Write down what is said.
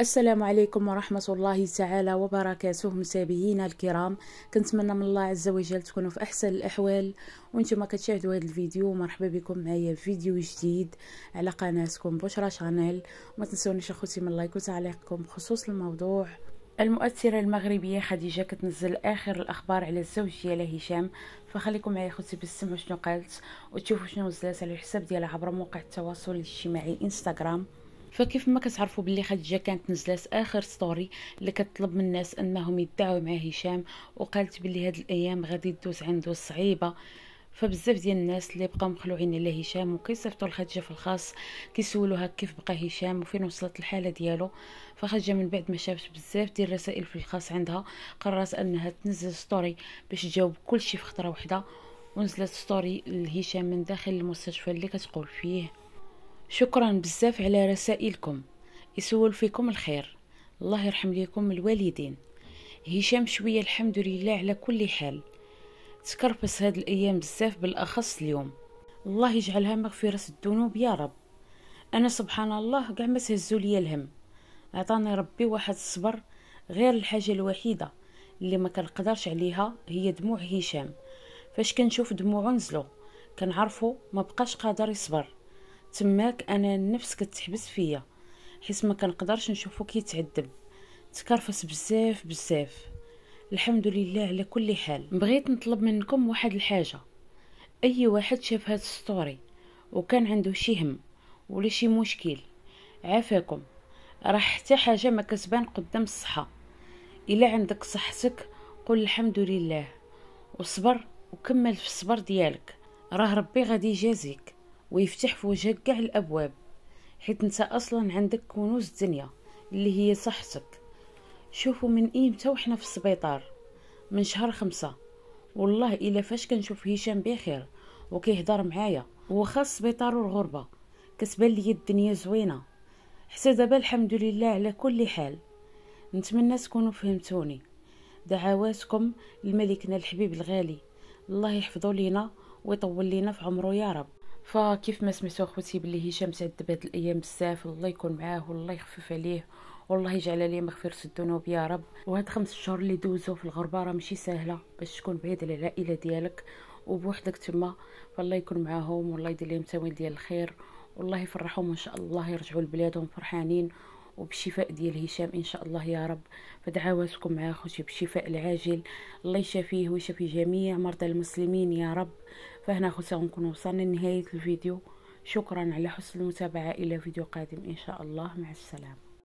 السلام عليكم ورحمة الله تعالى وبركاته متابعينا الكرام كنتمنى من الله عز وجل تكونوا في أحسن الأحوال وانتم كتشاهدوا هذا الفيديو مرحبا بكم معايا في فيديو جديد على قناتكم بشرة شانيل وما تنسونيش أخوتي من لايك وتعليقكم بخصوص الموضوع المؤثرة المغربية خديجة كتنزل آخر الأخبار على الزوج ديالها هشام فخليكم معايا خوتي باش تسمعوا شنو قالت وتشوفوا شنو نزلات على الحساب ديالها عبر موقع التواصل الاجتماعي انستغرام فكيف ما كتعرفوا باللي خديجه كانت نزلات اخر ستوري اللي كتطلب من الناس انهم يدعوا مع هشام وقالت باللي هاد الايام غادي تدوز عنده صعيبه فبزاف ديال الناس اللي بقاو مخلوعين على هشام وكيصيفطوا لخديجه في الخاص كيسولوها كيف بقى هشام وفين وصلت الحاله ديالو فخديجه من بعد ما شافت بزاف ديال الرسائل في الخاص عندها قررت انها تنزل ستوري باش تجاوب كلشي في خطره وحده ونزلت ستوري لهشام من داخل المستشفى اللي كتقول فيه شكرا بزاف على رسائلكم يسول فيكم الخير الله يرحم ليكم الوالدين هشام شوية الحمد لله على كل حال تكرفس هاد الأيام بزاف بالأخص اليوم الله يجعلها مغفرة الذنوب يا رب أنا سبحان الله كاع ما تهزو ليا الهم عطاني ربي واحد الصبر غير الحاجة الوحيدة اللي ما كنقدرش عليها هي دموع هشام فاش كنشوف دموعو نزلو كنعرفو ما بقاش قادر يصبر تماك انا النفس كتحبس فيا حيت ما كنقدرش نشوفو كيتعذب تكرفس بزاف بزاف الحمد لله على كل حال بغيت نطلب منكم واحد الحاجه اي واحد شاف هاد السطوري وكان عنده شي هم ولا شي مشكل عافاكم راه حتى حاجه ما كتبان قدام الصحه الا عندك صحتك قل الحمد لله وصبر وكمل في الصبر ديالك راه ربي غادي يجازيك ويفتح في وجهك كاع الابواب حيت انت اصلا عندك كنوز الدنيا اللي هي صحتك شوفوا من ايمتى وحنا في السبيطار من شهر خمسة والله الا فاش كنشوف هشام بخير وكيهضر معايا وخاص السبيطار والغربه كتبان لي الدنيا زوينه حتى دابا الحمد لله على كل حال نتمنى تكونوا فهمتوني دعواتكم لملكنا الحبيب الغالي الله يحفظه لينا ويطول لينا في عمره يا رب فكيف ما سمعتوا اخوتي بلي هشام تعذب هاد الايام بزاف الله يكون معاه والله يخفف عليه والله يجعل لي مغفرة الذنوب يا رب وهاد خمس شهور اللي دوزو في الغربة راه ماشي سهلة باش تكون بعيد على العائلة ديالك وبوحدك تما فالله يكون معاهم والله يدير لهم تاويل ديال الخير والله يفرحهم وان شاء الله يرجعوا لبلادهم فرحانين وبالشفاء ديال هشام ان شاء الله يا رب فدعواتكم مع اخوتي بالشفاء العاجل الله يشافيه ويشافي جميع مرضى المسلمين يا رب فهنا اخوتي غنكون وصلنا لنهايه الفيديو شكرا على حسن المتابعه الى فيديو قادم ان شاء الله مع السلامه